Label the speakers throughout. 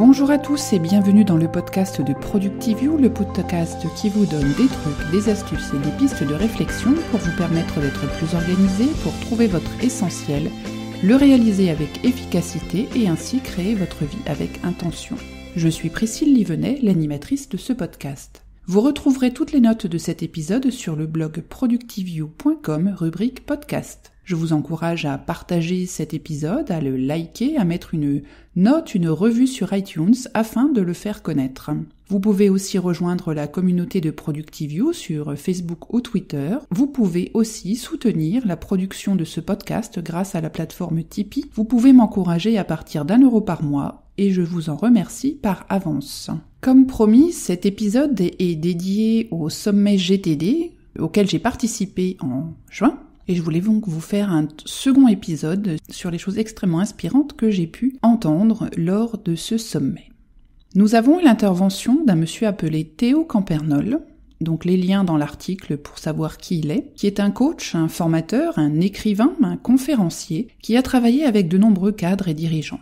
Speaker 1: Bonjour à tous et bienvenue dans le podcast de You, le podcast qui vous donne des trucs, des astuces et des pistes de réflexion pour vous permettre d'être plus organisé, pour trouver votre essentiel, le réaliser avec efficacité et ainsi créer votre vie avec intention. Je suis Priscille Livenet, l'animatrice de ce podcast. Vous retrouverez toutes les notes de cet épisode sur le blog ProductiveYou.com rubrique podcast. Je vous encourage à partager cet épisode, à le liker, à mettre une note, une revue sur iTunes afin de le faire connaître. Vous pouvez aussi rejoindre la communauté de Productivio sur Facebook ou Twitter. Vous pouvez aussi soutenir la production de ce podcast grâce à la plateforme Tipeee. Vous pouvez m'encourager à partir d'un euro par mois et je vous en remercie par avance. Comme promis, cet épisode est dédié au sommet GTD auquel j'ai participé en juin et je voulais donc vous faire un second épisode sur les choses extrêmement inspirantes que j'ai pu entendre lors de ce sommet. Nous avons l'intervention d'un monsieur appelé Théo Campernol, donc les liens dans l'article pour savoir qui il est, qui est un coach, un formateur, un écrivain, un conférencier, qui a travaillé avec de nombreux cadres et dirigeants.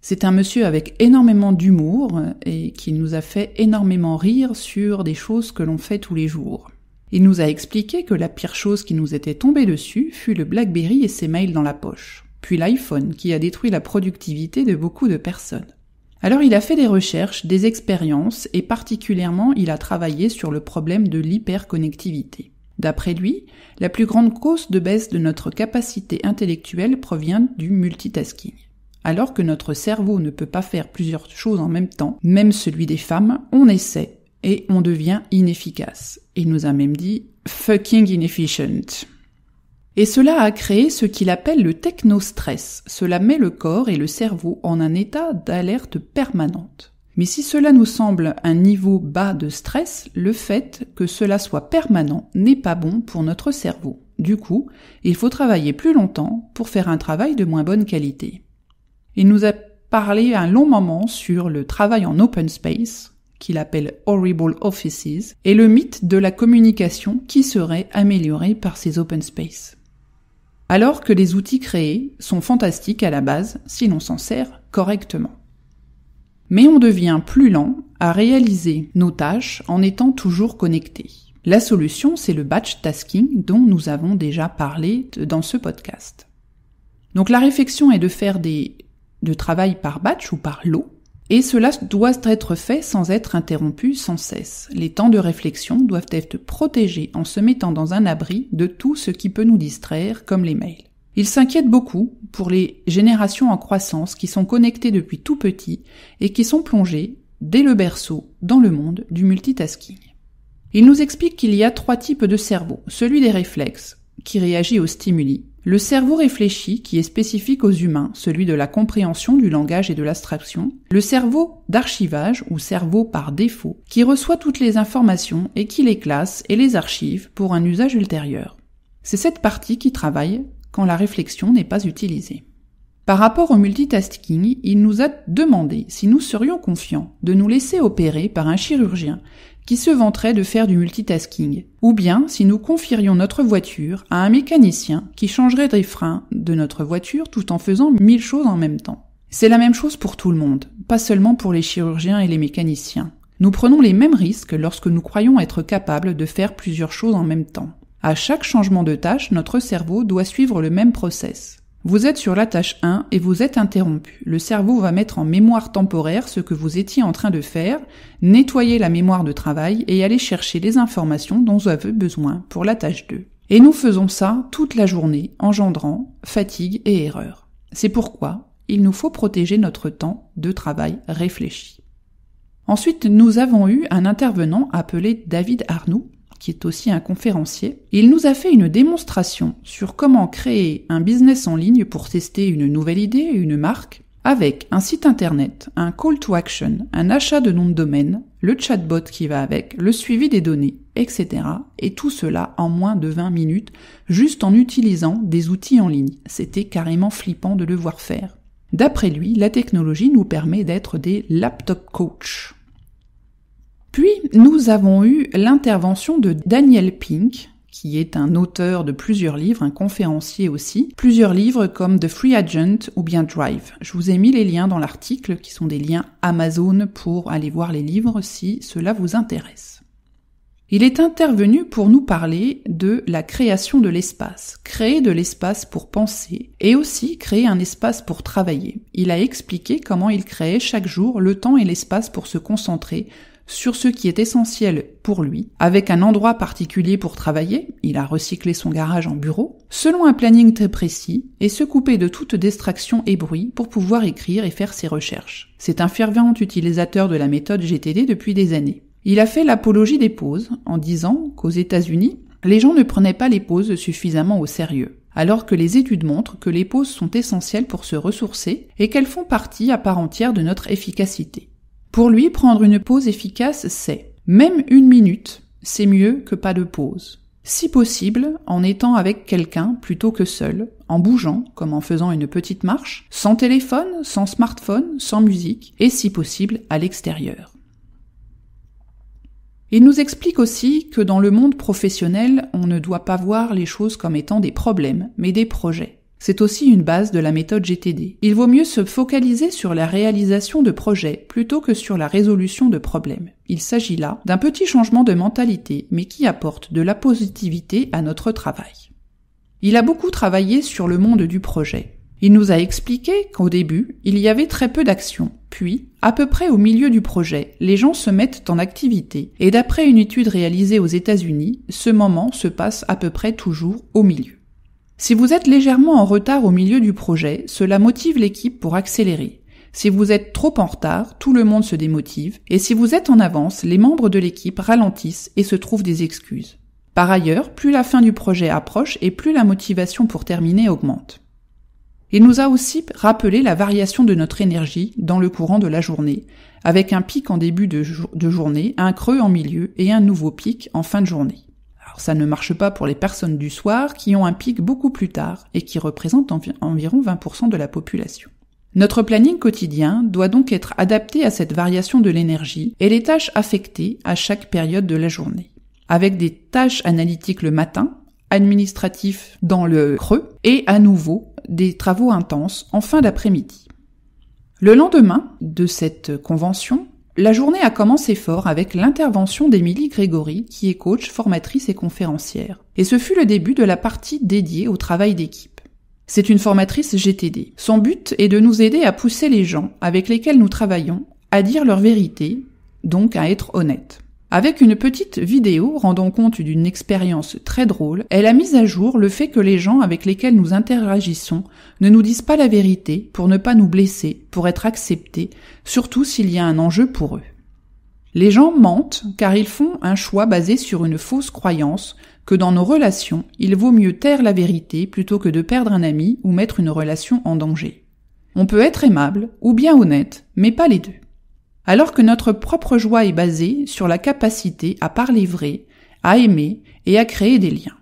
Speaker 1: C'est un monsieur avec énormément d'humour euh, et qui nous a fait énormément rire sur des choses que l'on fait tous les jours. Il nous a expliqué que la pire chose qui nous était tombée dessus fut le BlackBerry et ses mails dans la poche, puis l'iPhone qui a détruit la productivité de beaucoup de personnes. Alors il a fait des recherches, des expériences et particulièrement il a travaillé sur le problème de l'hyperconnectivité. D'après lui, la plus grande cause de baisse de notre capacité intellectuelle provient du multitasking. Alors que notre cerveau ne peut pas faire plusieurs choses en même temps, même celui des femmes, on essaie, et on devient inefficace. Il nous a même dit fucking inefficient. Et cela a créé ce qu'il appelle le technostress. Cela met le corps et le cerveau en un état d'alerte permanente. Mais si cela nous semble un niveau bas de stress, le fait que cela soit permanent n'est pas bon pour notre cerveau. Du coup, il faut travailler plus longtemps pour faire un travail de moins bonne qualité. Il nous a parlé un long moment sur le travail en open space, qu'il appelle Horrible Offices, et le mythe de la communication qui serait améliorée par ces open space. Alors que les outils créés sont fantastiques à la base si l'on s'en sert correctement. Mais on devient plus lent à réaliser nos tâches en étant toujours connecté. La solution, c'est le batch tasking dont nous avons déjà parlé dans ce podcast. Donc la réflexion est de faire des de travail par batch ou par lot et cela doit être fait sans être interrompu sans cesse. Les temps de réflexion doivent être protégés en se mettant dans un abri de tout ce qui peut nous distraire, comme les mails. Il s'inquiète beaucoup pour les générations en croissance qui sont connectées depuis tout petit et qui sont plongées, dès le berceau, dans le monde du multitasking. Il nous explique qu'il y a trois types de cerveau. Celui des réflexes, qui réagit aux stimuli, le cerveau réfléchi, qui est spécifique aux humains, celui de la compréhension du langage et de l'abstraction, le cerveau d'archivage ou cerveau par défaut, qui reçoit toutes les informations et qui les classe et les archive pour un usage ultérieur. C'est cette partie qui travaille quand la réflexion n'est pas utilisée. Par rapport au multitasking, il nous a demandé si nous serions confiants de nous laisser opérer par un chirurgien qui se vanterait de faire du multitasking, ou bien si nous confierions notre voiture à un mécanicien qui changerait des freins de notre voiture tout en faisant mille choses en même temps. C'est la même chose pour tout le monde, pas seulement pour les chirurgiens et les mécaniciens. Nous prenons les mêmes risques lorsque nous croyons être capables de faire plusieurs choses en même temps. À chaque changement de tâche, notre cerveau doit suivre le même process. Vous êtes sur la tâche 1 et vous êtes interrompu. Le cerveau va mettre en mémoire temporaire ce que vous étiez en train de faire, nettoyer la mémoire de travail et aller chercher les informations dont vous avez besoin pour la tâche 2. Et nous faisons ça toute la journée, engendrant fatigue et erreur. C'est pourquoi il nous faut protéger notre temps de travail réfléchi. Ensuite, nous avons eu un intervenant appelé David Arnoux qui est aussi un conférencier. Il nous a fait une démonstration sur comment créer un business en ligne pour tester une nouvelle idée, une marque, avec un site internet, un call to action, un achat de nom de domaine, le chatbot qui va avec, le suivi des données, etc. Et tout cela en moins de 20 minutes, juste en utilisant des outils en ligne. C'était carrément flippant de le voir faire. D'après lui, la technologie nous permet d'être des laptop coach. Puis nous avons eu l'intervention de Daniel Pink, qui est un auteur de plusieurs livres, un conférencier aussi, plusieurs livres comme The Free Agent ou bien Drive. Je vous ai mis les liens dans l'article, qui sont des liens Amazon pour aller voir les livres si cela vous intéresse. Il est intervenu pour nous parler de la création de l'espace, créer de l'espace pour penser et aussi créer un espace pour travailler. Il a expliqué comment il créait chaque jour le temps et l'espace pour se concentrer, sur ce qui est essentiel pour lui, avec un endroit particulier pour travailler, il a recyclé son garage en bureau, selon un planning très précis, et se couper de toute distraction et bruit pour pouvoir écrire et faire ses recherches. C'est un fervent utilisateur de la méthode GTD depuis des années. Il a fait l'apologie des pauses en disant qu'aux États-Unis, les gens ne prenaient pas les pauses suffisamment au sérieux, alors que les études montrent que les pauses sont essentielles pour se ressourcer et qu'elles font partie à part entière de notre efficacité. Pour lui, prendre une pause efficace, c'est même une minute, c'est mieux que pas de pause. Si possible, en étant avec quelqu'un plutôt que seul, en bougeant, comme en faisant une petite marche, sans téléphone, sans smartphone, sans musique, et si possible à l'extérieur. Il nous explique aussi que dans le monde professionnel, on ne doit pas voir les choses comme étant des problèmes, mais des projets. C'est aussi une base de la méthode GTD. Il vaut mieux se focaliser sur la réalisation de projets plutôt que sur la résolution de problèmes. Il s'agit là d'un petit changement de mentalité, mais qui apporte de la positivité à notre travail. Il a beaucoup travaillé sur le monde du projet. Il nous a expliqué qu'au début, il y avait très peu d'action. puis, à peu près au milieu du projet, les gens se mettent en activité, et d'après une étude réalisée aux États-Unis, ce moment se passe à peu près toujours au milieu. Si vous êtes légèrement en retard au milieu du projet, cela motive l'équipe pour accélérer. Si vous êtes trop en retard, tout le monde se démotive, et si vous êtes en avance, les membres de l'équipe ralentissent et se trouvent des excuses. Par ailleurs, plus la fin du projet approche et plus la motivation pour terminer augmente. Il nous a aussi rappelé la variation de notre énergie dans le courant de la journée, avec un pic en début de, journée, un creux en milieu et un nouveau pic en fin de journée ça ne marche pas pour les personnes du soir qui ont un pic beaucoup plus tard et qui représentent environ 20% de la population. Notre planning quotidien doit donc être adapté à cette variation de l'énergie et les tâches affectées à chaque période de la journée. Avec des tâches analytiques le matin, administratifs dans le creux et à nouveau des travaux intenses en fin d'après-midi. Le lendemain de cette convention, la journée a commencé fort avec l'intervention d'Émilie Grégory, qui est coach, formatrice et conférencière. Et ce fut le début de la partie dédiée au travail d'équipe. C'est une formatrice GTD. Son but est de nous aider à pousser les gens avec lesquels nous travaillons à dire leur vérité, donc à être honnêtes. Avec une petite vidéo rendant compte d'une expérience très drôle, elle a mis à jour le fait que les gens avec lesquels nous interagissons ne nous disent pas la vérité pour ne pas nous blesser, pour être acceptés, surtout s'il y a un enjeu pour eux. Les gens mentent car ils font un choix basé sur une fausse croyance que dans nos relations, il vaut mieux taire la vérité plutôt que de perdre un ami ou mettre une relation en danger. On peut être aimable ou bien honnête, mais pas les deux alors que notre propre joie est basée sur la capacité à parler vrai, à aimer et à créer des liens.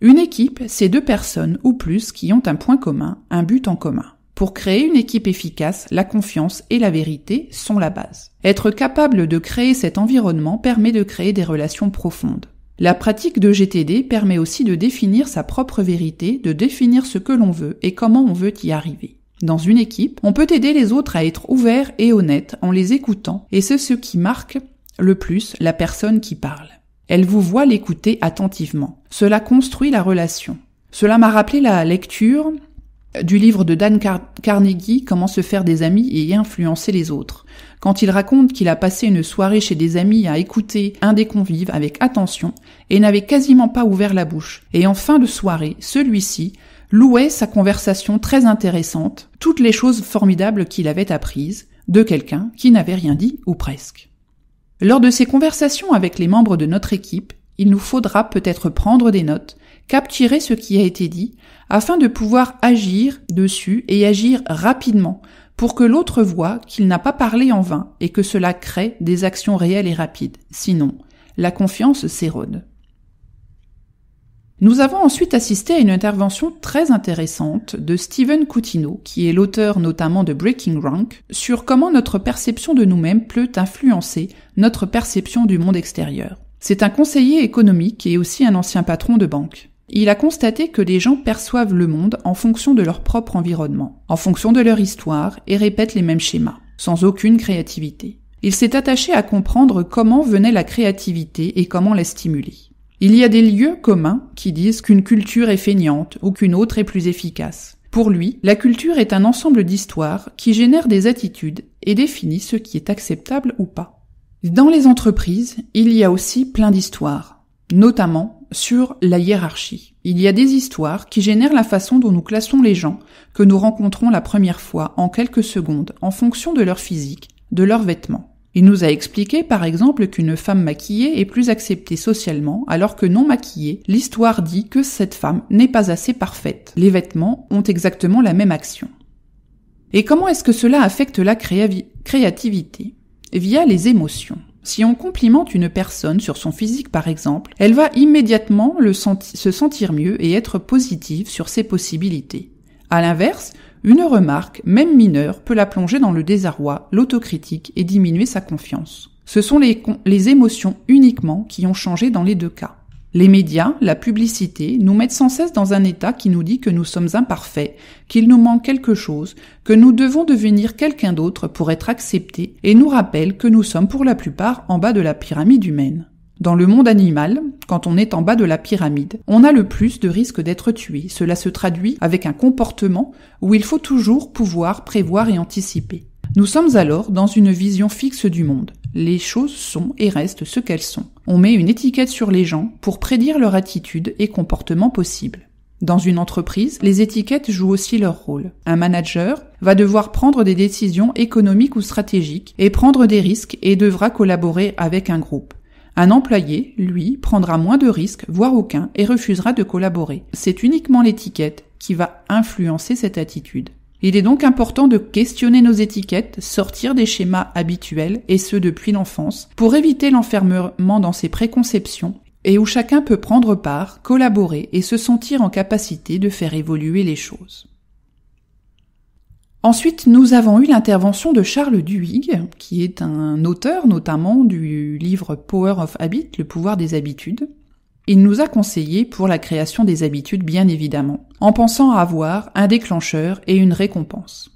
Speaker 1: Une équipe, c'est deux personnes ou plus qui ont un point commun, un but en commun. Pour créer une équipe efficace, la confiance et la vérité sont la base. Être capable de créer cet environnement permet de créer des relations profondes. La pratique de GTD permet aussi de définir sa propre vérité, de définir ce que l'on veut et comment on veut y arriver dans une équipe, on peut aider les autres à être ouverts et honnêtes en les écoutant, et c'est ce qui marque le plus la personne qui parle. Elle vous voit l'écouter attentivement. Cela construit la relation. Cela m'a rappelé la lecture du livre de Dan Carnegie, Comment se faire des amis et influencer les autres. Quand il raconte qu'il a passé une soirée chez des amis à écouter un des convives avec attention et n'avait quasiment pas ouvert la bouche. Et en fin de soirée, celui-ci louait sa conversation très intéressante, toutes les choses formidables qu'il avait apprises de quelqu'un qui n'avait rien dit ou presque. Lors de ces conversations avec les membres de notre équipe, il nous faudra peut-être prendre des notes, capturer ce qui a été dit, afin de pouvoir agir dessus et agir rapidement pour que l'autre voit qu'il n'a pas parlé en vain et que cela crée des actions réelles et rapides. Sinon, la confiance s'érode. Nous avons ensuite assisté à une intervention très intéressante de Steven Coutineau, qui est l'auteur notamment de Breaking Rank, sur comment notre perception de nous-mêmes peut influencer notre perception du monde extérieur. C'est un conseiller économique et aussi un ancien patron de banque. Il a constaté que les gens perçoivent le monde en fonction de leur propre environnement, en fonction de leur histoire, et répètent les mêmes schémas, sans aucune créativité. Il s'est attaché à comprendre comment venait la créativité et comment la stimuler. Il y a des lieux communs qui disent qu'une culture est feignante ou qu'une autre est plus efficace. Pour lui, la culture est un ensemble d'histoires qui génèrent des attitudes et définit ce qui est acceptable ou pas. Dans les entreprises, il y a aussi plein d'histoires, notamment sur la hiérarchie. Il y a des histoires qui génèrent la façon dont nous classons les gens que nous rencontrons la première fois en quelques secondes en fonction de leur physique, de leurs vêtements. Il nous a expliqué par exemple qu'une femme maquillée est plus acceptée socialement alors que non maquillée, l'histoire dit que cette femme n'est pas assez parfaite. Les vêtements ont exactement la même action. Et comment est-ce que cela affecte la créativité Via les émotions. Si on complimente une personne sur son physique par exemple, elle va immédiatement se sentir mieux et être positive sur ses possibilités. À l'inverse, une remarque, même mineure, peut la plonger dans le désarroi, l'autocritique et diminuer sa confiance. Ce sont les, émotions uniquement qui ont changé dans les deux cas. Les médias, la publicité, nous mettent sans cesse dans un état qui nous dit que nous sommes imparfaits, qu'il nous manque quelque chose, que nous devons devenir quelqu'un d'autre pour être acceptés, et nous rappellent que nous sommes pour la plupart en bas de la pyramide humaine. Dans le monde animal, quand on est en bas de la pyramide, on a le plus de risques d'être tué. Cela se traduit avec un comportement où il faut toujours pouvoir prévoir et anticiper. Nous sommes alors dans une vision fixe du monde. Les choses sont et restent ce qu'elles sont. On met une étiquette sur les gens pour prédire leur attitude et comportement possible. Dans une entreprise, les étiquettes jouent aussi leur rôle. Un manager va devoir prendre des décisions économiques ou stratégiques et prendre des risques et devra collaborer avec un groupe. Un employé, lui, prendra moins de risques, voire aucun, et refusera de collaborer. C'est uniquement l'étiquette qui va influencer cette attitude. Il est donc important de questionner nos étiquettes, sortir des schémas habituels, et ce depuis l'enfance, pour éviter l'enfermement dans ses préconceptions et où chacun peut prendre part, collaborer et se sentir en capacité de faire évoluer les choses. Ensuite, nous avons eu l'intervention de Charles Duhigg, qui est un auteur notamment du livre Power of Habit, le pouvoir des habitudes. Il nous a conseillé pour la création des habitudes, bien évidemment, en pensant à avoir un déclencheur et une récompense.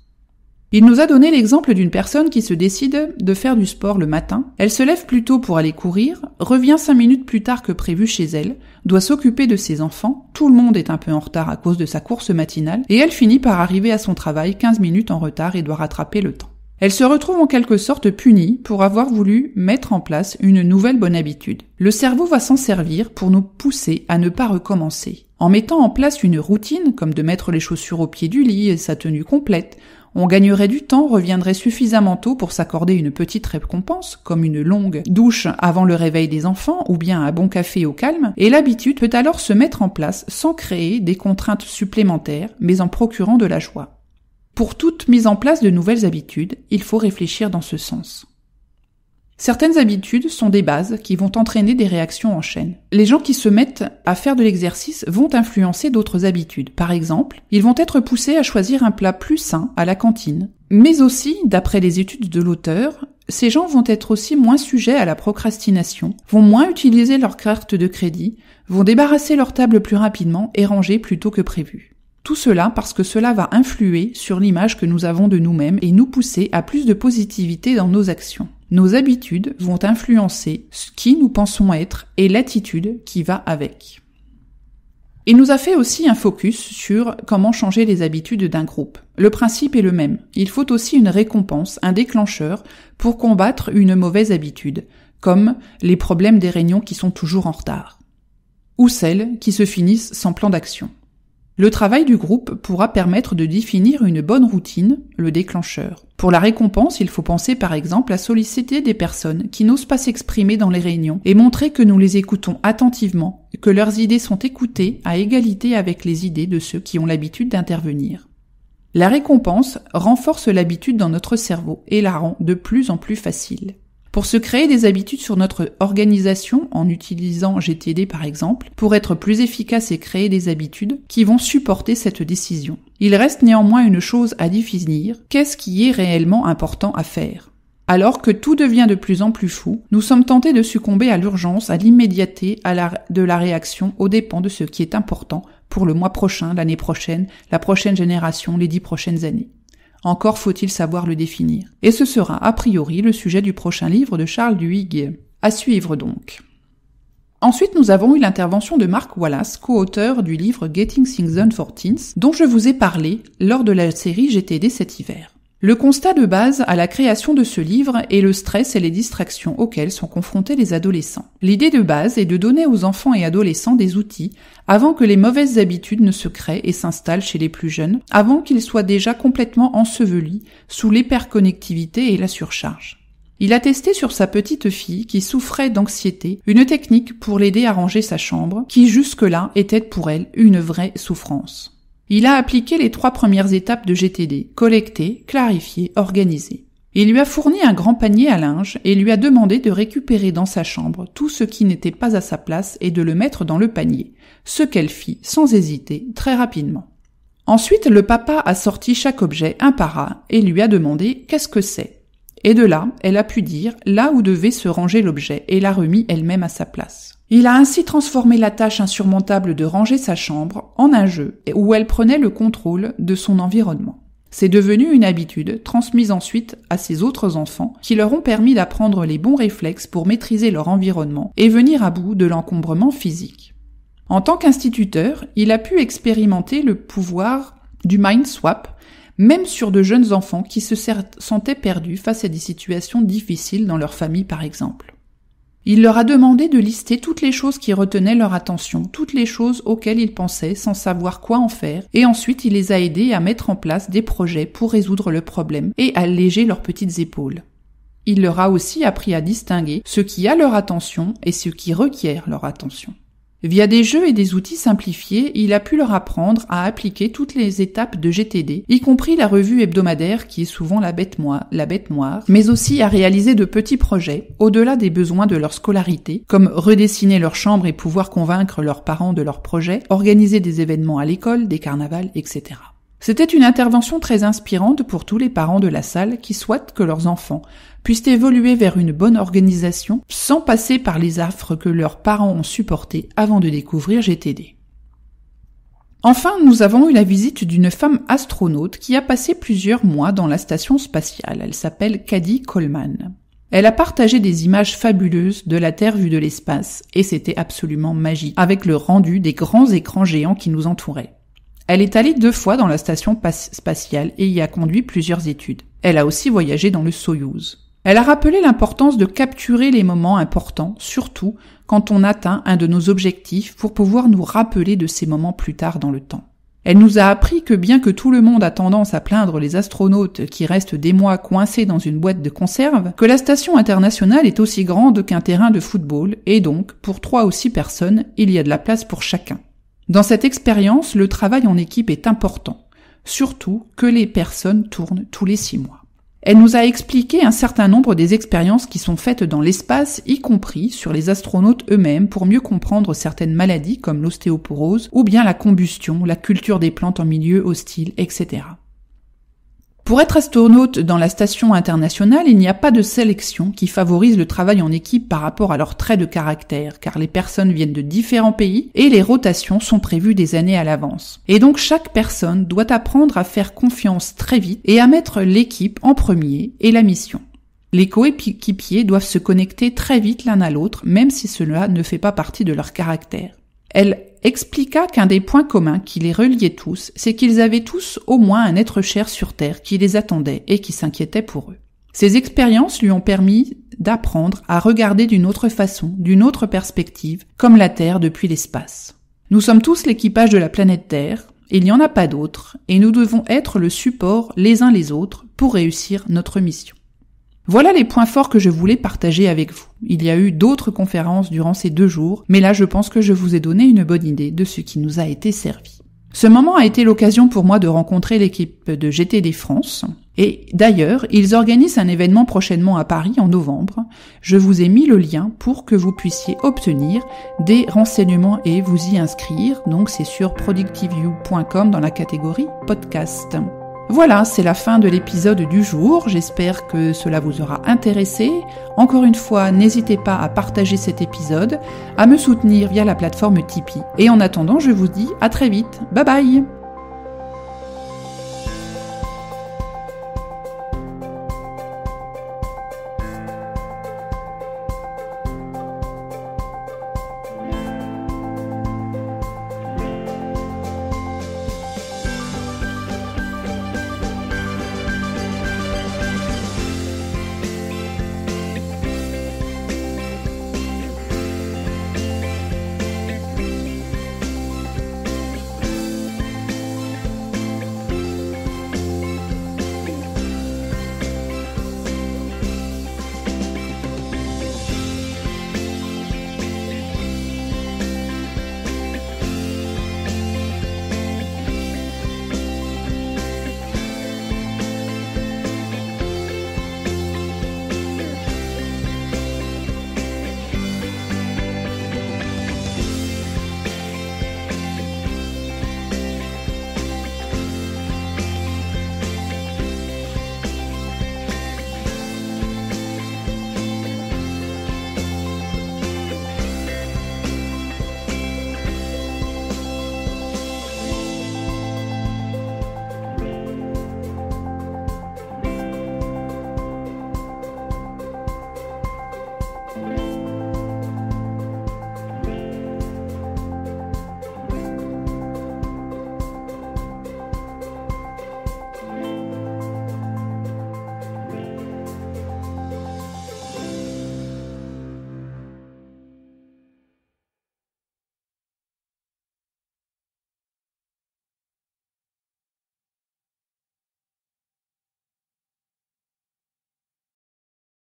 Speaker 1: Il nous a donné l'exemple d'une personne qui se décide de faire du sport le matin. Elle se lève plus tôt pour aller courir, revient cinq minutes plus tard que prévu chez elle, doit s'occuper de ses enfants, tout le monde est un peu en retard à cause de sa course matinale, et elle finit par arriver à son travail 15 minutes en retard et doit rattraper le temps. Elle se retrouve en quelque sorte punie pour avoir voulu mettre en place une nouvelle bonne habitude. Le cerveau va s'en servir pour nous pousser à ne pas recommencer. En mettant en place une routine, comme de mettre les chaussures au pied du lit et sa tenue complète, on gagnerait du temps, reviendrait suffisamment tôt pour s'accorder une petite récompense, comme une longue douche avant le réveil des enfants ou bien un bon café au calme, et l'habitude peut alors se mettre en place sans créer des contraintes supplémentaires, mais en procurant de la joie. Pour toute mise en place de nouvelles habitudes, il faut réfléchir dans ce sens. Certaines habitudes sont des bases qui vont entraîner des réactions en chaîne. Les gens qui se mettent à faire de l'exercice vont influencer d'autres habitudes. Par exemple, ils vont être poussés à choisir un plat plus sain à la cantine. Mais aussi, d'après les études de l'auteur, ces gens vont être aussi moins sujets à la procrastination, vont moins utiliser leur carte de crédit, vont débarrasser leur table plus rapidement et ranger plus tôt que prévu. Tout cela parce que cela va influer sur l'image que nous avons de nous-mêmes et nous pousser à plus de positivité dans nos actions. Nos habitudes vont influencer ce qui nous pensons être et l'attitude qui va avec. Il nous a fait aussi un focus sur comment changer les habitudes d'un groupe. Le principe est le même. Il faut aussi une récompense, un déclencheur pour combattre une mauvaise habitude, comme les problèmes des réunions qui sont toujours en retard, ou celles qui se finissent sans plan d'action. Le travail du groupe pourra permettre de définir une bonne routine, le déclencheur. Pour la récompense, il faut penser par exemple à solliciter des personnes qui n'osent pas s'exprimer dans les réunions et montrer que nous les écoutons attentivement, que leurs idées sont écoutées à égalité avec les idées de ceux qui ont l'habitude d'intervenir. La récompense renforce l'habitude dans notre cerveau et la rend de plus en plus facile. Pour se créer des habitudes sur notre organisation en utilisant GTD par exemple, pour être plus efficace et créer des habitudes qui vont supporter cette décision. Il reste néanmoins une chose à définir, qu'est-ce qui est réellement important à faire alors que tout devient de plus en plus fou, nous sommes tentés de succomber à l'urgence, à l'immédiateté, à la, de la réaction au dépens de ce qui est important pour le mois prochain, l'année prochaine, la prochaine génération, les dix prochaines années. Encore faut-il savoir le définir. Et ce sera, a priori, le sujet du prochain livre de Charles Duhigg. À suivre donc. Ensuite, nous avons eu l'intervention de Mark Wallace, co-auteur du livre Getting Things Done for Teens, dont je vous ai parlé lors de la série GTD cet hiver. Le constat de base à la création de ce livre est le stress et les distractions auxquelles sont confrontés les adolescents. L'idée de base est de donner aux enfants et adolescents des outils avant que les mauvaises habitudes ne se créent et s'installent chez les plus jeunes, avant qu'ils soient déjà complètement ensevelis sous l'hyperconnectivité et la surcharge. Il a testé sur sa petite fille, qui souffrait d'anxiété, une technique pour l'aider à ranger sa chambre, qui jusque-là était pour elle une vraie souffrance. Il a appliqué les trois premières étapes de GTD, collecter, clarifier, organiser. Il lui a fourni un grand panier à linge et lui a demandé de récupérer dans sa chambre tout ce qui n'était pas à sa place et de le mettre dans le panier, ce qu'elle fit sans hésiter très rapidement. Ensuite, le papa a sorti chaque objet un par un et lui a demandé qu'est-ce que c'est. Et de là, elle a pu dire là où devait se ranger l'objet et l'a remis elle-même à sa place. Il a ainsi transformé la tâche insurmontable de ranger sa chambre en un jeu où elle prenait le contrôle de son environnement. C'est devenu une habitude transmise ensuite à ses autres enfants qui leur ont permis d'apprendre les bons réflexes pour maîtriser leur environnement et venir à bout de l'encombrement physique. En tant qu'instituteur, il a pu expérimenter le pouvoir du mind swap, même sur de jeunes enfants qui se sentaient perdus face à des situations difficiles dans leur famille par exemple. Il leur a demandé de lister toutes les choses qui retenaient leur attention, toutes les choses auxquelles ils pensaient sans savoir quoi en faire, et ensuite il les a aidés à mettre en place des projets pour résoudre le problème et alléger leurs petites épaules. Il leur a aussi appris à distinguer ce qui a leur attention et ce qui requiert leur attention. Via des jeux et des outils simplifiés, il a pu leur apprendre à appliquer toutes les étapes de GTD, y compris la revue hebdomadaire qui est souvent la bête, noire, la bête noire, mais aussi à réaliser de petits projets, au-delà des besoins de leur scolarité, comme redessiner leur chambre et pouvoir convaincre leurs parents de leur projet, organiser des événements à l'école, des carnavals, etc. C'était une intervention très inspirante pour tous les parents de la salle qui souhaitent que leurs enfants puissent évoluer vers une bonne organisation sans passer par les affres que leurs parents ont supportées avant de découvrir GTD. Enfin, nous avons eu la visite d'une femme astronaute qui a passé plusieurs mois dans la station spatiale. Elle s'appelle Caddy Coleman. Elle a partagé des images fabuleuses de la Terre vue de l'espace, et c'était absolument magique, avec le rendu des grands écrans géants qui nous entouraient. Elle est allée deux fois dans la station spatiale et y a conduit plusieurs études. Elle a aussi voyagé dans le Soyouz. Elle a rappelé l'importance de capturer les moments importants, surtout quand on atteint un de nos objectifs pour pouvoir nous rappeler de ces moments plus tard dans le temps. Elle nous a appris que bien que tout le monde a tendance à plaindre les astronautes qui restent des mois coincés dans une boîte de conserve, que la station internationale est aussi grande qu'un terrain de football, et donc, pour trois ou six personnes, il y a de la place pour chacun. Dans cette expérience, le travail en équipe est important, surtout que les personnes tournent tous les six mois. Elle nous a expliqué un certain nombre des expériences qui sont faites dans l'espace, y compris sur les astronautes eux-mêmes, pour mieux comprendre certaines maladies comme l'ostéoporose ou bien la combustion, la culture des plantes en milieu hostile, etc. Pour être astronaute dans la station internationale, il n'y a pas de sélection qui favorise le travail en équipe par rapport à leurs traits de caractère, car les personnes viennent de différents pays et les rotations sont prévues des années à l'avance. Et donc chaque personne doit apprendre à faire confiance très vite et à mettre l'équipe en premier et la mission. Les coéquipiers doivent se connecter très vite l'un à l'autre, même si cela ne fait pas partie de leur caractère expliqua qu'un des points communs qui les reliait tous, c'est qu'ils avaient tous au moins un être cher sur Terre qui les attendait et qui s'inquiétait pour eux. Ces expériences lui ont permis d'apprendre à regarder d'une autre façon, d'une autre perspective, comme la Terre depuis l'espace. Nous sommes tous l'équipage de la planète Terre, il n'y en a pas d'autre, et nous devons être le support les uns les autres pour réussir notre mission. Voilà les points forts que je voulais partager avec vous. Il y a eu d'autres conférences durant ces deux jours, mais là je pense que je vous ai donné une bonne idée de ce qui nous a été servi. Ce moment a été l'occasion pour moi de rencontrer l'équipe de GTD France. Et d'ailleurs, ils organisent un événement prochainement à Paris en novembre. Je vous ai mis le lien pour que vous puissiez obtenir des renseignements et vous y inscrire. Donc c'est sur productiveview.com dans la catégorie podcast. Voilà, c'est la fin de l'épisode du jour. J'espère que cela vous aura intéressé. Encore une fois, n'hésitez pas à partager cet épisode, à me soutenir via la plateforme Tipeee. Et en attendant, je vous dis à très vite. Bye bye